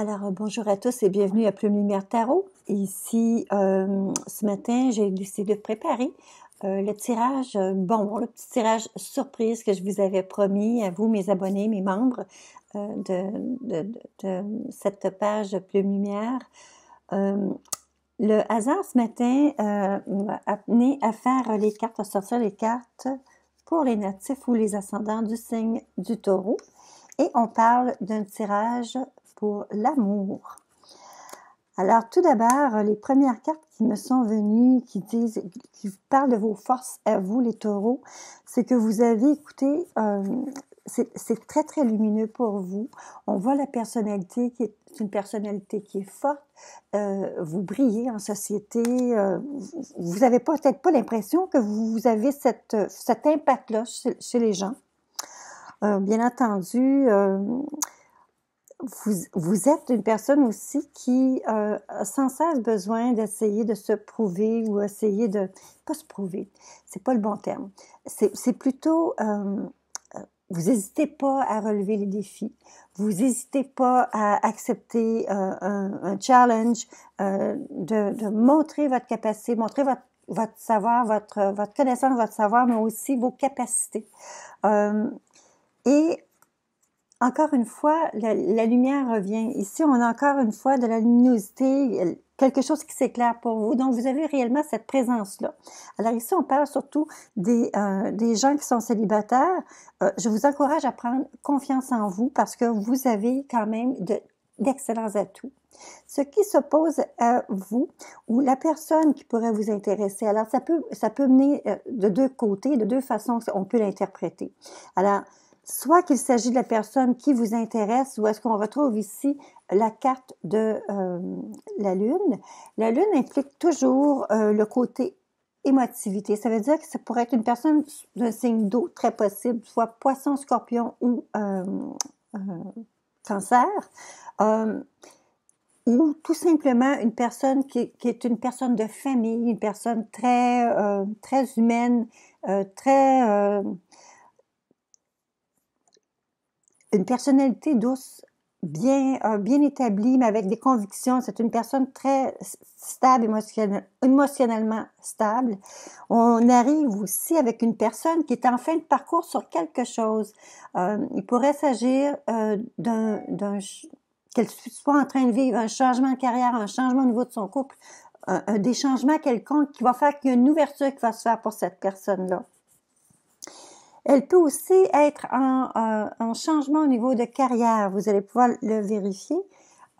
Alors, euh, bonjour à tous et bienvenue à Plume Lumière Tarot. Ici, euh, ce matin, j'ai décidé de préparer euh, le tirage, bon, le petit tirage surprise que je vous avais promis à vous, mes abonnés, mes membres de, cette page Plume Lumière. le hasard ce matin m'a amené à faire les cartes, à sortir les cartes pour les natifs ou les ascendants du signe du taureau. Et on parle d'un tirage pour l'amour. Alors, tout d'abord, les premières cartes qui me sont venues, qui disent, qui parlent de vos forces à vous, les taureaux, c'est que vous avez, écoutez, euh, c'est très, très lumineux pour vous. On voit la personnalité qui est une personnalité qui est forte. Euh, vous brillez en société. Euh, vous n'avez peut-être pas l'impression que vous avez cet impact-là chez, les gens. bien entendu, vous, êtes une personne aussi qui euh, a sans cesse besoin d'essayer de se prouver ou essayer de pas se prouver, c'est pas le bon terme. C'est plutôt euh, euh, vous n'hésitez pas à relever les défis, vous n'hésitez pas à accepter un, challenge, de, de, montrer votre capacité, montrer votre, votre savoir, votre, votre connaissance, votre savoir, mais aussi vos capacités. et encore une fois, la, lumière revient. Ici, on a encore une fois de la luminosité, quelque chose qui s'éclaire pour vous. Donc, vous avez réellement cette présence-là. Alors ici, on parle surtout des, euh, des gens qui sont célibataires. Euh, je vous encourage à prendre confiance en vous parce que vous avez quand même d'excellents atouts. Ce qui s'oppose à vous ou la personne qui pourrait vous intéresser. Alors, ça peut, ça peut mener euh, de deux côtés, de deux façons, on peut l'interpréter. Alors, soit qu'il s'agit de la personne qui vous intéresse, ou est-ce qu'on retrouve ici la carte de euh, la Lune. La Lune implique toujours euh, le côté émotivité. Ça veut dire que ça pourrait être une personne d'un signe d'eau très possible, soit poisson, scorpion ou euh, cancer. ou tout simplement une personne qui, est une personne de famille, une personne très, très humaine, très une personnalité douce, bien, euh, bien établie, mais avec des convictions. C'est une personne très stable, émotionnellement stable. On arrive aussi avec une personne qui est en fin de parcours sur quelque chose. Euh, il pourrait s'agir euh, d'un qu'elle soit en train de vivre un changement de carrière, un changement au niveau de son couple, des changements quelconques qui va faire qu'il y a une ouverture qui va se faire pour cette personne-là. Elle peut aussi être un euh, changement au niveau de carrière. Vous allez pouvoir le vérifier.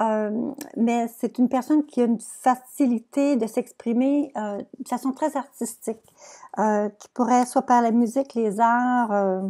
Euh, mais c'est une personne qui a une facilité de s'exprimer euh, de façon très artistique, euh, qui pourrait soit par la musique, les arts,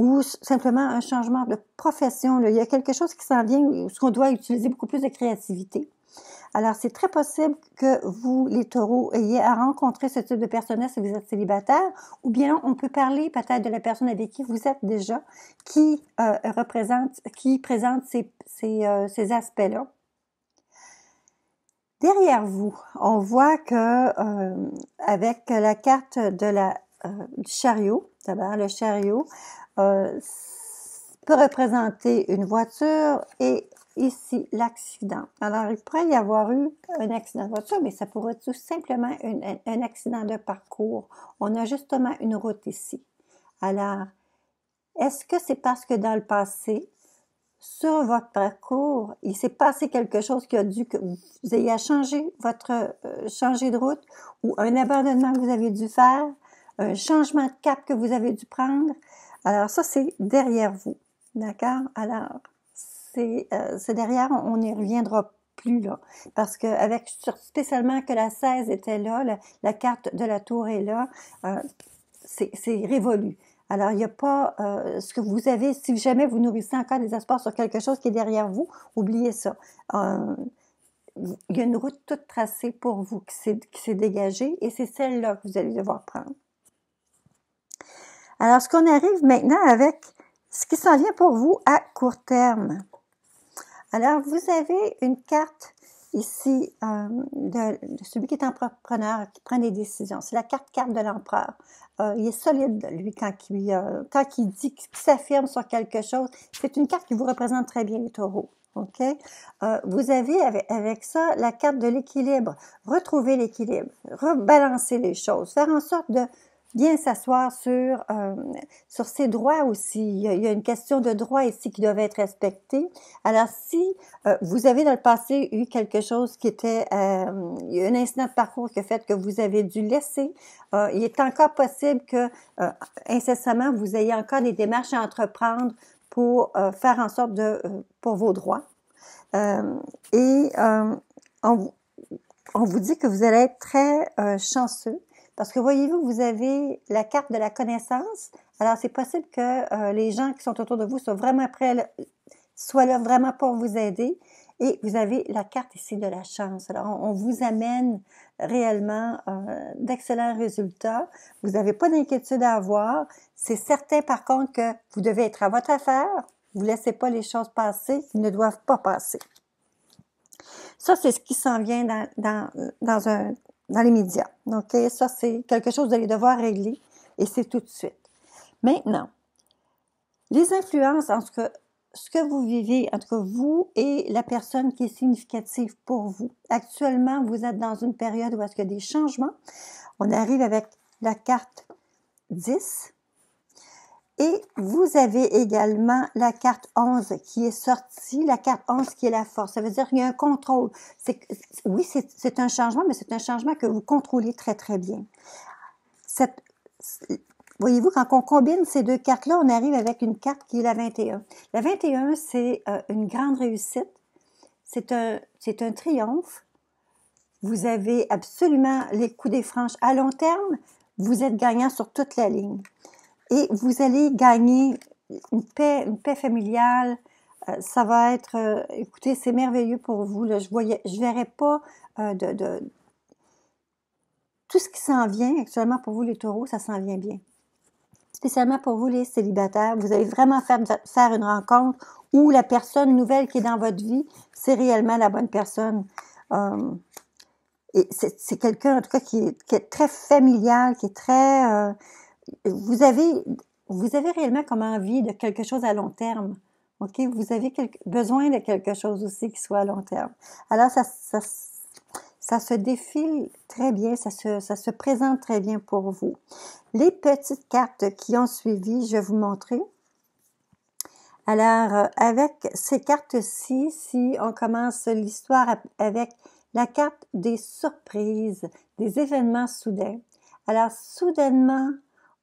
ou simplement un changement de profession. Il y a quelque chose qui s'en vient, où qu'on doit utiliser beaucoup plus de créativité. Alors, c'est très possible que vous, les taureaux, ayez à rencontrer ce type de personnage si vous êtes célibataire, ou bien on peut parler peut-être de la personne avec qui vous êtes déjà, qui euh, représente, qui présente euh, ces, aspects-là. Derrière vous, on voit que euh, avec la carte de la, du chariot, d'abord le chariot, peut représenter une voiture et ici l'accident. Alors, il pourrait y avoir eu un accident de voiture, mais ça pourrait être tout simplement un, accident de parcours. On a justement une route ici. Alors, est-ce que c'est parce que dans le passé, sur votre parcours, il s'est passé quelque chose qui a dû que vous ayez à changer votre euh, changer de route ou un abandonnement que vous avez dû faire, un changement de cap que vous avez dû prendre. Alors ça, c'est derrière vous. D'accord? Alors, euh, c'est derrière, on n'y reviendra plus là. Parce que avec spécialement que la 16 était là, la, carte de la tour est là, euh, c'est révolu. Alors, il n'y a pas euh, ce que vous avez, si jamais vous nourrissez encore des espoirs sur quelque chose qui est derrière vous, oubliez ça. il y a une route toute tracée pour vous qui s'est dégagée et c'est celle-là que vous allez devoir prendre. Alors, ce qu'on arrive maintenant avec ce qui s'en vient pour vous à court terme. Alors, vous avez une carte ici euh, de, celui qui est entrepreneur, qui prend des décisions. C'est la carte carte de l'empereur. Euh, il est solide, lui, euh, quand il, dit qu'il s'affirme sur quelque chose. C'est une carte qui vous représente très bien les taureaux. OK? vous avez avec, ça la carte de l'équilibre. Retrouver l'équilibre, rebalancer les choses, faire en sorte de bien s'asseoir sur, euh, sur ses droits aussi. Il y, a, une question de droit ici qui doit être respectée. Alors, si euh, vous avez dans le passé eu quelque chose qui était euh, un incident de parcours qui a fait que vous avez dû laisser, euh, il est encore possible que euh, incessamment vous ayez encore des démarches à entreprendre pour faire en sorte de pour vos droits. et on, on vous dit que vous allez être très chanceux parce que voyez-vous, vous avez la carte de la connaissance. Alors, c'est possible que euh, les gens qui sont autour de vous soient vraiment prêts, soient là vraiment pour vous aider. Et vous avez la carte ici de la chance. Alors, on, vous amène réellement euh, d'excellents résultats. Vous n'avez pas d'inquiétude à avoir. C'est certain, par contre, que vous devez être à votre affaire. Vous ne laissez pas les choses passer qui ne doivent pas passer. Ça, c'est ce qui s'en vient dans, dans un dans les médias. Donc, Ça, c'est quelque chose que vous allez devoir régler et c'est tout de suite. Maintenant, les influences, en ce que vous vivez, entre vous et la personne qui est significative pour vous. Actuellement, vous êtes dans une période où est-ce qu'il y a des changements. On arrive avec la carte 10, et vous avez également la carte 11 qui est sortie, la carte 11 qui est la force. Ça veut dire qu'il y a un contrôle. oui, c'est un changement, mais c'est un changement que vous contrôlez très, très bien. voyez-vous, quand on combine ces deux cartes-là, on arrive avec une carte qui est la 21. La 21, c'est euh, une grande réussite. C'est un, c'est un triomphe. Vous avez absolument les coups des franches à long terme. Vous êtes gagnant sur toute la ligne et vous allez gagner une paix, une paix familiale. Euh, ça va être, euh, écoutez, c'est merveilleux pour vous. Je voyais, je verrai pas euh, de, tout ce qui s'en vient actuellement pour vous les taureaux, ça s'en vient bien. Spécialement pour vous les célibataires, vous allez vraiment faire, faire une rencontre où la personne nouvelle qui est dans votre vie, c'est réellement la bonne personne. et c'est quelqu'un en tout cas qui est, très familial, qui est très vous avez, vous avez réellement comme envie de quelque chose à long terme. OK? Vous avez besoin de quelque chose aussi qui soit à long terme. Alors, ça, ça, se défile très bien, ça se, ça se présente très bien pour vous. Les petites cartes qui ont suivi, je vais vous montrer. Alors, euh, avec ces cartes-ci, si on commence l'histoire avec la carte des surprises, des événements soudains. Alors, soudainement,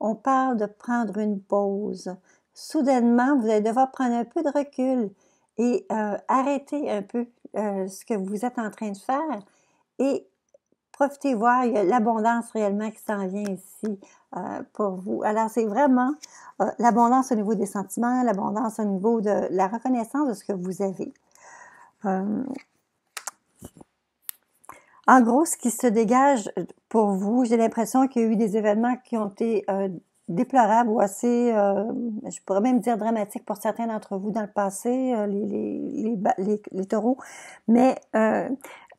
on parle de prendre une pause. Soudainement, vous allez devoir prendre un peu de recul et euh, arrêter un peu euh, ce que vous êtes en train de faire et profitez voir l'abondance réellement qui s'en vient ici euh, pour vous. Alors, c'est vraiment l'abondance au niveau des sentiments, l'abondance au niveau de la reconnaissance de ce que vous avez. En gros, ce qui se dégage pour vous, j'ai l'impression qu'il y a eu des événements qui ont été euh, déplorables ou assez, euh, je pourrais même dire dramatiques pour certains d'entre vous dans le passé, euh, les, taureaux. Mais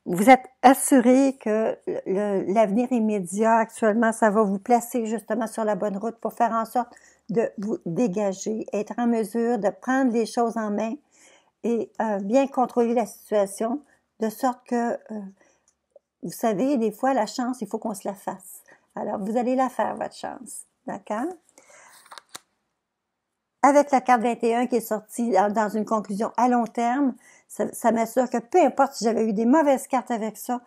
vous êtes assuré que l'avenir immédiat actuellement, ça va vous placer justement sur la bonne route pour faire en sorte de vous dégager, être en mesure de prendre les choses en main et bien contrôler la situation de sorte que vous savez, des fois, la chance, il faut qu'on se la fasse. Alors, vous allez la faire, votre chance. D'accord? Avec la carte 21 qui est sortie euh, dans une conclusion à long terme, ça, m'assure que peu importe si j'avais eu des mauvaises cartes avec ça,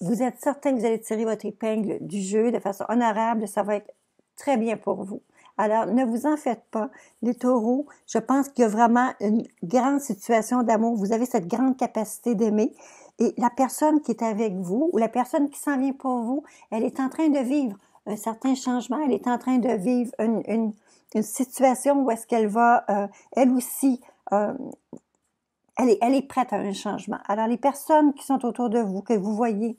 vous êtes certain que vous allez tirer votre épingle du jeu de façon honorable. Ça va être très bien pour vous. Alors, ne vous en faites pas. Les taureaux, je pense qu'il y a vraiment une grande situation d'amour. Vous avez cette grande capacité d'aimer. Et la personne qui est avec vous ou la personne qui s'en vient pour vous, elle est en train de vivre un certain changement, elle est en train de vivre une, une, situation où est-ce qu'elle va, euh, elle aussi, euh, elle, est, elle est prête à un changement. Alors les personnes qui sont autour de vous, que vous voyez,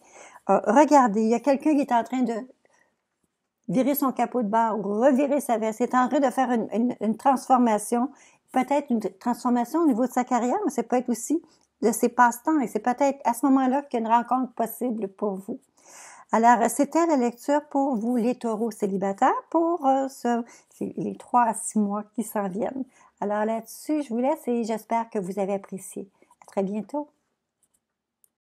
euh, regardez, il y a quelqu'un qui est en train de virer son capot de barre ou revirer sa veste, est en train de faire une, une transformation peut-être une transformation au niveau de sa carrière, mais ça peut être aussi de ses passe-temps et c'est peut-être à ce moment-là qu'il y a une rencontre possible pour vous. Alors, c'était la lecture pour vous, les taureaux célibataires, pour euh, ce, les trois à six mois qui s'en viennent. Alors là-dessus, je vous laisse et j'espère que vous avez apprécié. À très bientôt.